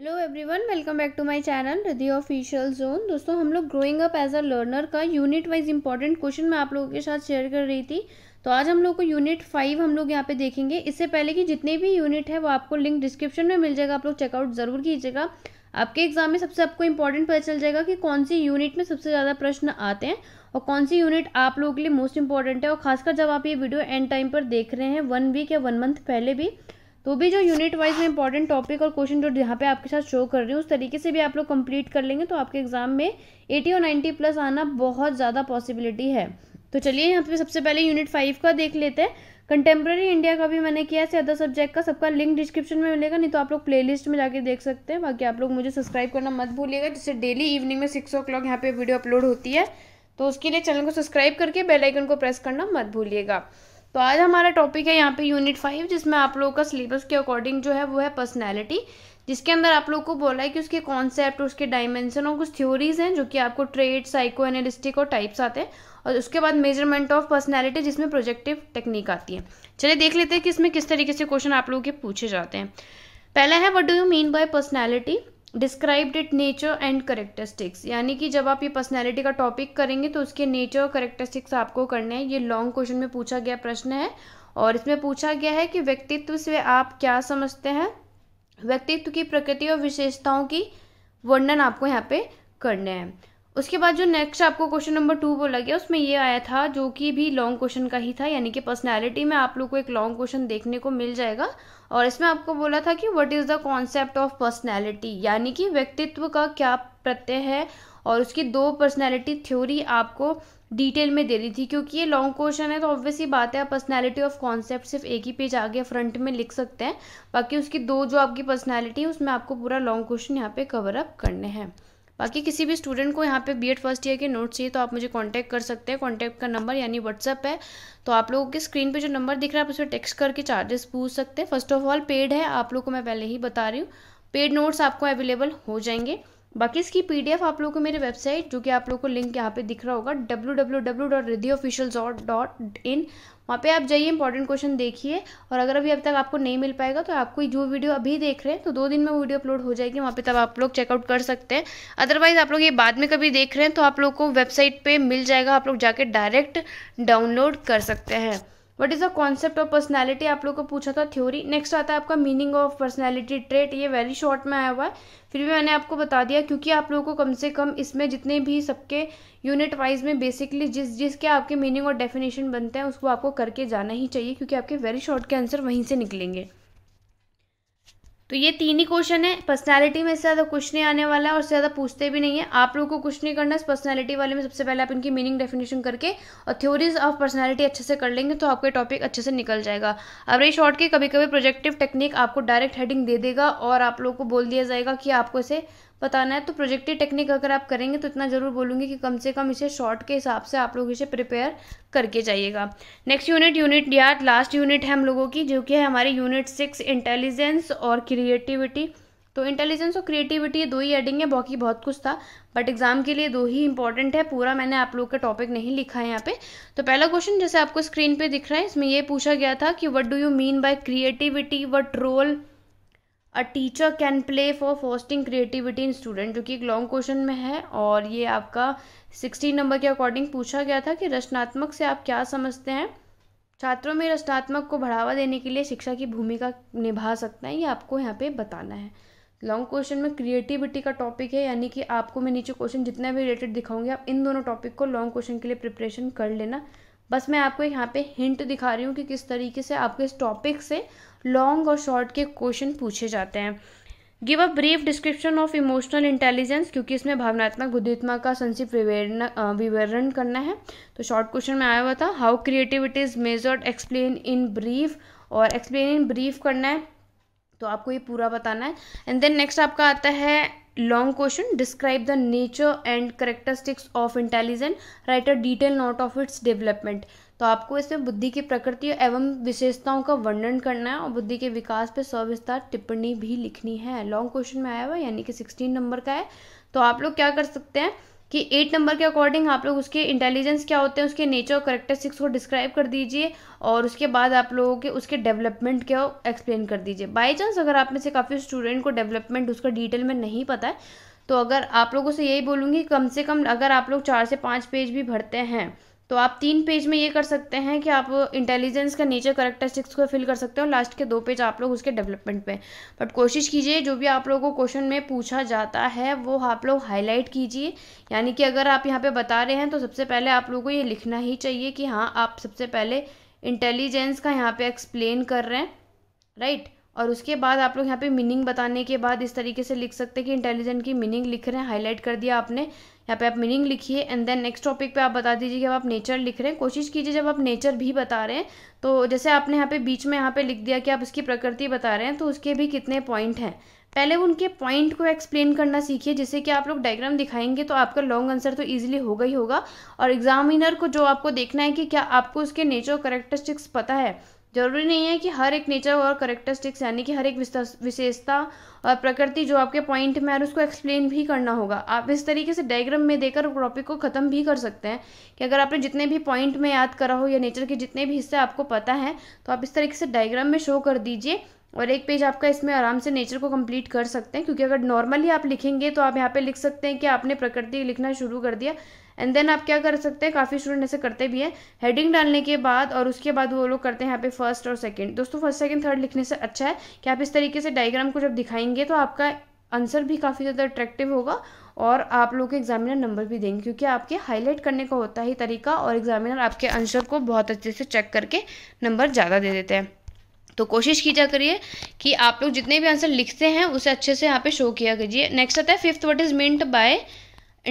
Hello everyone welcome back to my channel Hriday official zone दोस्तों हम लोग growing up as a learner का unit wise important question मैं आप लोगों के साथ शेयर कर रही थी तो आज हम लोग को यूनिट फाइव हम लोग यहाँ पे देखेंगे इससे पहले कि जितने भी यूनिट है वो आपको लिंक डिस्क्रिप्शन में मिल जाएगा आप लोग चेकआउट ज़रूर कीजिएगा आपके एग्जाम में सबसे आपको इंपॉर्टेंट पता चल जाएगा कि कौन सी यूनिट में सबसे ज़्यादा प्रश्न आते हैं और कौन सी यूनिट आप लोगों के लिए मोस्ट इंपॉर्टेंट है और खासकर जब आप ये वीडियो एंड टाइम पर देख रहे हैं वन वीक या वन मंथ पहले भी तो भी जो यूनिट वाइज में इंपॉर्टेंट टॉपिक और क्वेश्चन जो यहाँ पे आपके साथ शो कर रही हूँ उस तरीके से भी आप लोग कंप्लीट कर लेंगे तो आपके एग्जाम में एटी और नाइन्टी प्लस आना बहुत ज़्यादा पॉसिबिलिटी है तो चलिए यहाँ पे सबसे पहले यूनिट फाइव का देख लेते हैं कंटेम्प्रेरी इंडिया का भी मैंने किया से अदर सब्जेक्ट का सबका लिंक डिस्क्रिप्शन में मिलेगा नहीं तो आप लोग प्ले में जाकर देख सकते हैं बाकी आप लोग मुझे सब्सक्राइब करना मत भूलिएगा जिससे डेली इवनिंग में सिक्स ओ क्लॉक यहाँ पे वीडियो अपलोड होती है तो उसके लिए चैनल को सब्सक्राइब करके बेलाइकन को प्रेस करना मत भूलिएगा तो आज हमारा टॉपिक है यहाँ पे यूनिट फाइव जिसमें आप लोगों का सिलेबस के अकॉर्डिंग जो है वो है पर्सनैलिटी जिसके अंदर आप लोग को बोला है कि उसके कॉन्सेप्ट उसके डायमेंशन और कुछ थ्योरीज हैं जो कि आपको ट्रेड साइको एनालिस्टिक और टाइप्स आते हैं और उसके बाद मेजरमेंट ऑफ पर्सनैलिटी जिसमें प्रोजेक्टिव टेक्निक आती है चलिए देख लेते हैं कि इसमें किस तरीके से क्वेश्चन आप लोगों के पूछे जाते हैं पहला है what do you mean by personality described it nature and characteristics यानी कि जब आप ये पर्सनैलिटी का टॉपिक करेंगे तो उसके नेचर और करेक्टरिस्टिक्स आपको करने हैं ये लॉन्ग क्वेश्चन में पूछा गया प्रश्न है और इसमें पूछा गया है कि व्यक्तित्व से आप क्या समझते हैं व्यक्तित्व की प्रकृति और विशेषताओं की वर्णन आपको यहाँ पे करने हैं उसके बाद जो नेक्स्ट आपको क्वेश्चन नंबर टू बोला गया उसमें ये आया था जो कि भी लॉन्ग क्वेश्चन का ही था यानी कि पर्सनैलिटी में आप लोग को एक लॉन्ग क्वेश्चन देखने को मिल जाएगा और इसमें आपको बोला था कि what is the concept of personality यानी कि व्यक्तित्व का क्या प्रत्यय है और उसकी दो पर्सनैलिटी थ्योरी आपको डिटेल में दे रही थी क्योंकि ये लॉन्ग क्वेश्चन है तो ऑब्वियसली बात है आप पर्सनैलिटी ऑफ कॉन्सेप्ट सिर्फ एक ही पेज आगे फ्रंट में लिख सकते हैं बाकी उसकी दो जो आपकी पर्सनैलिटी है उसमें आपको पूरा लॉन्ग क्वेश्चन यहाँ पे कवर अप करने हैं बाकी किसी भी स्टूडेंट को यहाँ पे एड फर्स्ट ईयर के नोट्स चाहिए तो आप मुझे कांटेक्ट कर सकते हैं कांटेक्ट का नंबर यानी व्हाट्सअप है तो आप लोगों के स्क्रीन पे जो नंबर दिख रहा है आप उसमें टेक्स्ट करके चार्जेस पूछ सकते हैं फर्स्ट ऑफ ऑल पेड है आप लोग को मैं पहले ही बता रही हूँ पेड नोट्स आपको अवेलेबल हो जाएंगे बाकी इसकी पीडीएफ आप लोगों को मेरे वेबसाइट जो कि आप लोगों को लिंक यहाँ पे दिख रहा होगा W W W dot Ridhi official dot in वहाँ पे आप जाइए इंपॉर्टेंट क्वेश्चन देखिए और अगर अभी अब तक आपको नहीं मिल पाएगा तो आपको जो वीडियो अभी देख रहे हैं तो दो दिन में वीडियो अपलोड हो जाएगी वहाँ पे तब आप लोग चेकआउट कर सकते हैं अदरवाइज आप लोग ये बाद में कभी देख रहे हैं तो आप लोग को वेबसाइट पर मिल जाएगा आप लोग जाके डायरेक्ट डाउनलोड कर सकते हैं what is the concept of personality आप लोग को पूछा था थ्योरी नेक्स्ट आता है आपका मीनिंग ऑफ पर्सनैलिटी ट्रेट ये वेरी शॉर्ट में आया हुआ है फिर भी मैंने आपको बता दिया क्योंकि आप लोगों को कम से कम इसमें जितने भी सबके यूनिट वाइज में बेसिकली जिस जिसके आपके मीनिंग और डेफिनेशन बनते हैं उसको आपको करके जाना ही चाहिए क्योंकि आपके वेरी शॉर्ट के आंसर वहीं से निकलेंगे तो ये तीन ही क्वेश्चन है पर्सनैलिटी में इससे ज़्यादा कुछ नहीं आने वाला है और ज़्यादा पूछते भी नहीं है आप लोगों को कुछ नहीं करना पर्सनैलिटी वाले में सबसे पहले आप इनकी मीनिंग डेफिनेशन करके और थ्योरीज ऑफ पर्सनैलिटी अच्छे से कर लेंगे तो आपका टॉपिक अच्छे से निकल जाएगा अब रही शॉर्ट के कभी कभी प्रोजेक्टिव टेक्निक आपको डायरेक्ट हेडिंग दे देगा और आप लोग को बोल दिया जाएगा कि आपको इसे बताना है तो प्रोजेक्टिव टेक्निक अगर आप करेंगे तो इतना ज़रूर बोलूँगी कि कम से कम इसे शॉर्ट के हिसाब से आप लोग इसे प्रिपेयर करके जाइएगा नेक्स्ट यूनिट यूनिट यार लास्ट यूनिट है हम लोगों की जो कि है हमारी यूनिट सिक्स इंटेलिजेंस और क्रिएटिविटी तो इंटेलिजेंस और क्रिएटिविटी ये दो ही एडिंग है बाकी बहुत कुछ था बट एग्जाम के लिए दो ही इंपॉर्टेंट है पूरा मैंने आप लोग का टॉपिक नहीं लिखा है यहाँ पे तो पहला क्वेश्चन जैसे आपको स्क्रीन पे दिख रहा है इसमें ये पूछा गया था कि what do you mean by creativity what role a teacher can play for fostering creativity in student जो कि एक लॉन्ग क्वेश्चन में है और ये आपका सिक्सटीन नंबर के अकॉर्डिंग पूछा गया था कि रचनात्मक से आप क्या समझते हैं छात्रों में रचनात्मक को बढ़ावा देने के लिए शिक्षा की भूमिका निभा सकते हैं ये आपको यहाँ पे बताना है लॉन्ग क्वेश्चन में क्रिएटिविटी का टॉपिक है यानी कि आपको मैं नीचे क्वेश्चन जितना भी रिलेटेड दिखाऊंगी आप इन दोनों टॉपिक को लॉन्ग क्वेश्चन के लिए प्रिपरेशन कर लेना बस मैं आपको यहाँ पे हिंट दिखा रही हूँ कि किस तरीके से आपको इस टॉपिक से लॉन्ग और शॉर्ट के क्वेश्चन पूछे जाते हैं give a brief description of emotional intelligence क्योंकि इसमें भावनात्मक बुद्धित्मा का संक्षिप्त विवरण करना है तो शॉर्ट क्वेश्चन में आया हुआ था how creativity is measured explain in brief और एक्सप्लेन इन ब्रीफ करना है तो आपको ये पूरा बताना है एंड देन नेक्स्ट आपका आता है long question describe the nature and characteristics of intelligent write a detail note of its development तो आपको इसमें बुद्धि की प्रकृति एवं विशेषताओं का वर्णन करना है और बुद्धि के विकास पर सविस्तार टिप्पणी भी लिखनी है लॉन्ग क्वेश्चन में आया हुआ यानी कि सिक्सटीन नंबर का है तो आप लोग क्या कर सकते हैं कि एट नंबर के अकॉर्डिंग आप लोग उसके इंटेलिजेंस क्या होते हैं उसके नेचर और करेक्टरिस्टिक्स को डिस्क्राइब कर दीजिए और उसके बाद आप लोगों के उसके डेवलपमेंट क्या एक्सप्लेन कर दीजिए बाई चांस अगर आप में से काफ़ी स्टूडेंट को डेवलपमेंट उसका डिटेल में नहीं पता है तो अगर आप लोगों से यही बोलूँगी कम से कम अगर आप लोग चार से पाँच पेज भी भरते हैं तो आप तीन पेज में ये कर सकते हैं कि आप इंटेलिजेंस का नेचर करेक्टरिस्टिक्स को फिल कर सकते हो लास्ट के दो पेज आप लोग उसके डेवलपमेंट पे बट कोशिश कीजिए जो भी आप लोगों को क्वेश्चन में पूछा जाता है वो आप लोग हाईलाइट कीजिए यानी कि अगर आप यहाँ पे बता रहे हैं तो सबसे पहले आप लोगों को ये लिखना ही चाहिए कि हाँ आप सबसे पहले इंटेलिजेंस का यहाँ पर एक्सप्लेन कर रहे हैं राइट और उसके बाद आप लोग यहाँ पे मीनिंग बताने के बाद इस तरीके से लिख सकते हैं कि इंटेलिजेंट की मीनिंग लिख रहे हैं हाईलाइट कर दिया आपने यहाँ पे आप मीनिंग लिखिए एंड देन नेक्स्ट टॉपिक पे आप बता दीजिए कि आप नेचर लिख रहे हैं कोशिश कीजिए जब आप नेचर भी बता रहे हैं तो जैसे आपने यहाँ पे बीच में यहाँ पे लिख दिया कि आप उसकी प्रकृति बता रहे हैं तो उसके भी कितने पॉइंट हैं पहले उनके पॉइंट को एक्सप्लेन करना सीखिए जिससे कि आप लोग डायग्राम दिखाएंगे तो आपका लॉन्ग आंसर तो ईजिली होगा ही होगा और एग्जामिनर को जो आपको देखना है कि क्या आपको उसके नेचर करेक्टरिस्टिक्स पता है जरूरी नहीं है कि हर एक नेचर और करेक्टरिस्टिक्स यानी कि हर एक विशेषता और प्रकृति जो आपके पॉइंट में है उसको एक्सप्लेन भी करना होगा आप इस तरीके से डायग्राम में देकर टॉपिक को ख़त्म भी कर सकते हैं कि अगर आपने जितने भी पॉइंट में याद करा हो या नेचर के जितने भी हिस्से आपको पता है तो आप इस तरीके से डायग्राम में शो कर दीजिए और एक पेज आपका इसमें आराम से नेचर को कंप्लीट कर सकते हैं क्योंकि अगर नॉर्मली आप लिखेंगे तो आप यहाँ पे लिख सकते हैं कि आपने प्रकृति लिखना शुरू कर दिया एंड देन आप क्या कर सकते हैं काफ़ी स्टूडेंट ऐसे करते भी हैं हेडिंग डालने के बाद और उसके बाद वो लोग करते हैं यहाँ पे फर्स्ट और सेकेंड दोस्तों फर्स्ट सेकेंड थर्ड लिखने से अच्छा है कि आप इस तरीके से डायग्राम को जब दिखाएंगे तो आपका आंसर भी काफ़ी ज़्यादा अट्रैक्टिव होगा और आप लोग के एग्जामिनर नंबर भी देंगे क्योंकि आपके हाईलाइट करने का होता ही तरीका और एग्जामिनर आपके आंसर को बहुत अच्छे से चेक करके नंबर ज़्यादा दे देते हैं तो कोशिश जा करिए कि आप लोग जितने भी आंसर लिखते हैं उसे अच्छे से यहाँ पे शो किया कीजिए नेक्स्ट आता है fifth what is meant by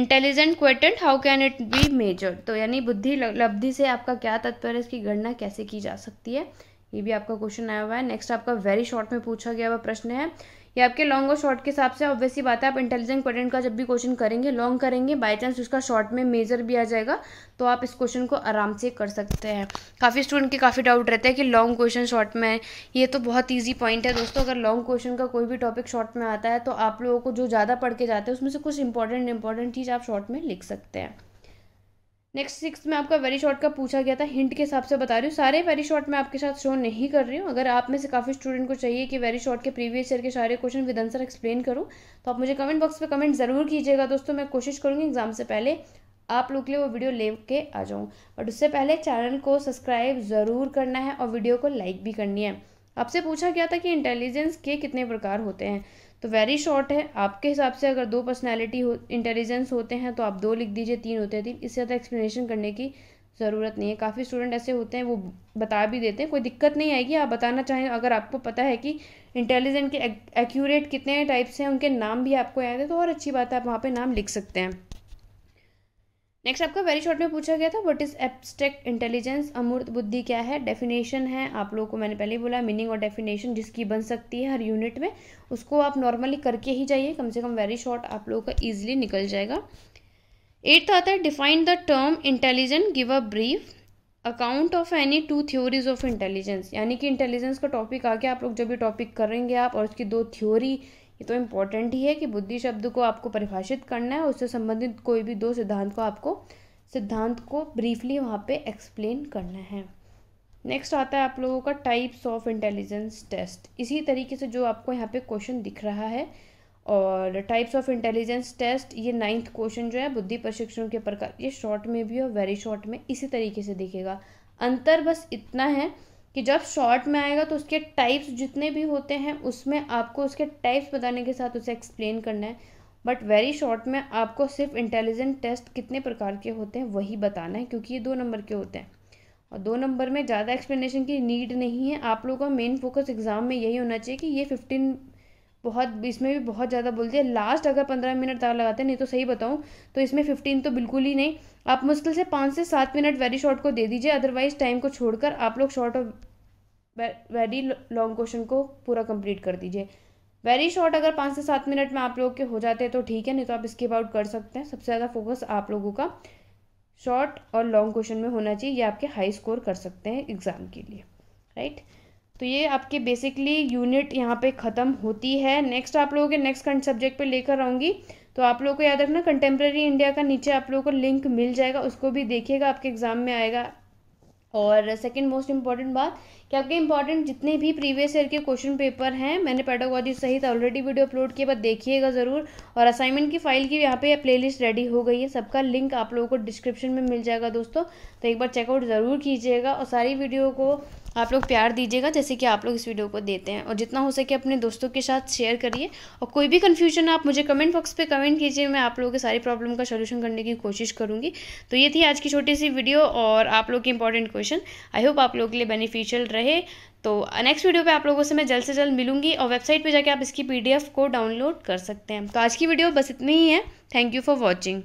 intelligent quotient how can it be measure तो यानी बुद्धि लब्धि से आपका क्या तात्पर्य इसकी गणना कैसे की जा सकती है ये भी आपका क्वेश्चन आया हुआ है नेक्स्ट आपका वेरी शॉर्ट में पूछा गया हुआ प्रश्न है ये आपके लॉन्ग और शॉर्ट के हिसाब से ऑब्वियसली बात है आप इंटेलिजेंट क्वेश्चन का जब भी क्वेश्चन करेंगे लॉन्ग करेंगे बाई चांस उसका शॉर्ट में मेजर भी आ जाएगा तो आप इस क्वेश्चन को आराम से कर सकते हैं काफ़ी स्टूडेंट के काफ़ी डाउट रहते हैं कि लॉन्ग क्वेश्चन शॉर्ट में है ये तो बहुत ईजी पॉइंट है दोस्तों अगर लॉन्ग क्वेश्चन का कोई भी टॉपिक शॉर्ट में आता है तो आप लोगों को जो ज़्यादा पढ़ के जाते हैं उसमें से कुछ इंपॉर्टेंट इंपॉर्टेंट चीज़ आप शॉर्ट में लिख सकते हैं नेक्स्ट सिक्स में आपका वेरी शॉर्ट का पूछा गया था हिंट के हिसाब से बता रही हूँ सारे वेरी शॉर्ट मैं आपके साथ शो नहीं कर रही हूँ अगर आप में से काफ़ी स्टूडेंट को चाहिए कि वेरी शॉर्ट के प्रीवियस ईयर के सारे क्वेश्चन विद आंसर एक्सप्लेन करूँ तो आप मुझे कमेंट बॉक्स पे कमेंट ज़रूर कीजिएगा दोस्तों मैं कोशिश करूँगी एग्जाम से पहले आप लोग के लिए वो वीडियो ले के आ जाऊँ बट उससे पहले चैनल को सब्सक्राइब ज़रूर करना है और वीडियो को लाइक भी करनी है आपसे पूछा गया था कि इंटेलिजेंस के कितने प्रकार होते हैं तो वेरी शॉर्ट है आपके हिसाब से अगर दो पर्सनैलिटी हो इंटेलिजेंस होते हैं तो आप दो लिख दीजिए तीन होते हैं तीन इससे ज़्यादा एक्सप्लेनेशन करने की ज़रूरत नहीं है काफ़ी स्टूडेंट ऐसे होते हैं वो बता भी देते हैं कोई दिक्कत नहीं आएगी आप बताना चाहें अगर आपको पता है कि इंटेलिजेंट के एक्यूरेट कितने टाइप्स हैं उनके नाम भी आपको याद है तो और अच्छी बात है आप वहाँ पर नाम लिख सकते हैं नेक्स्ट आपका वेरी शॉर्ट में पूछा गया था व्हाट इज एब्स्ट्रैक्ट इंटेलिजेंस अमूर्त बुद्धि क्या है डेफिनेशन है आप लोगों को मैंने पहले ही बोला मीनिंग और डेफिनेशन जिसकी बन सकती है हर यूनिट में उसको आप नॉर्मली करके ही जाइए कम से कम वेरी शॉर्ट आप लोगों का ईजिली निकल जाएगा एट्थ आता है define the term intelligent give a brief account of any two theories of intelligence यानी कि इंटेलिजेंस का टॉपिक आके आप लोग जब भी टॉपिक करेंगे आप और उसकी दो थ्योरी ये तो इम्पोर्टेंट ही है कि बुद्धि शब्द को आपको परिभाषित करना है उससे संबंधित कोई भी दो सिद्धांत को आपको सिद्धांत को ब्रीफली वहाँ पे एक्सप्लेन करना है नेक्स्ट आता है आप लोगों का टाइप्स ऑफ इंटेलिजेंस टेस्ट इसी तरीके से जो आपको यहाँ पे क्वेश्चन दिख रहा है और टाइप्स ऑफ इंटेलिजेंस टेस्ट ये नाइन्थ क्वेश्चन जो है बुद्धि प्रशिक्षण के प्रकार ये शॉर्ट में भी और वेरी शॉर्ट में इसी तरीके से दिखेगा अंतर बस इतना है कि जब शॉर्ट में आएगा तो उसके टाइप्स जितने भी होते हैं उसमें आपको उसके टाइप्स बताने के साथ उसे एक्सप्लेन करना है बट वेरी शॉर्ट में आपको सिर्फ इंटेलिजेंट टेस्ट कितने प्रकार के होते हैं वही बताना है क्योंकि ये दो नंबर के होते हैं और दो नंबर में ज़्यादा एक्सप्लेनेशन की नीड नहीं है आप लोगों का मेन फोकस एग्ज़ाम में यही होना चाहिए कि ये फिफ्टीन बहुत इसमें भी बहुत ज़्यादा बोल है लास्ट अगर पंद्रह मिनट तार लगाते हैं नहीं तो सही बताऊँ तो इसमें फिफ्टीन तो बिल्कुल ही नहीं आप मुश्किल से पाँच से सात मिनट वेरी शॉर्ट को दे दीजिए अदरवाइज टाइम को छोड़कर आप लोग शॉर्ट और वेरी लॉन्ग क्वेश्चन को पूरा कंप्लीट कर दीजिए वेरी शॉर्ट अगर पाँच से सात मिनट में आप लोग के हो जाते हैं तो ठीक है नहीं तो आप स्किप आउट कर सकते हैं सबसे ज़्यादा फोकस आप लोगों का शॉर्ट और लॉन्ग क्वेश्चन में होना चाहिए ये आपके हाई स्कोर कर सकते हैं एग्ज़ाम के लिए राइट right? तो ये आपके बेसिकली यूनिट यहाँ पे ख़त्म होती है नेक्स्ट आप लोगों के नेक्स्ट सब्जेक्ट पे लेकर आऊँगी तो आप लोगों को याद रखना कंटेम्प्रेरी इंडिया का नीचे आप लोगों को लिंक मिल जाएगा उसको भी देखिएगा आपके एग्ज़ाम में आएगा और सेकेंड मोस्ट इम्पॉर्टेंट बात कि आपके इंपॉर्टेंट जितने भी प्रीवियस ईयर के क्वेश्चन पेपर हैं मैंने पैटोगॉजी सहित ऑलरेडी वीडियो अपलोड किए बस देखिएगा ज़रूर और असाइनमेंट की फाइल की यहाँ पे प्लेलिस्ट रेडी हो गई है सबका लिंक आप लोगों को डिस्क्रिप्शन में मिल जाएगा दोस्तों तो एक बार चेकआउट ज़रूर कीजिएगा और सारी वीडियो को आप लोग प्यार दीजिएगा जैसे कि आप लोग इस वीडियो को देते हैं और जितना हो सके अपने दोस्तों के साथ शेयर करिए और कोई भी कन्फ्यूजन आप मुझे कमेंट बॉक्स पे कमेंट कीजिए मैं आप लोगों के सारी प्रॉब्लम का सोल्यूशन करने की कोशिश करूँगी तो ये थी आज की छोटी सी वीडियो और आप लोग के इंपॉर्टेंट क्वेश्चन आई होप आप लोग के लिए बेनिफिशियल रहे रहे तो नेक्स्ट वीडियो पे आप लोगों से मैं जल्द से जल्द मिलूंगी और वेबसाइट पे जाके आप इसकी पीडीएफ को डाउनलोड कर सकते हैं तो आज की वीडियो बस इतनी ही है थैंक यू फॉर वॉचिंग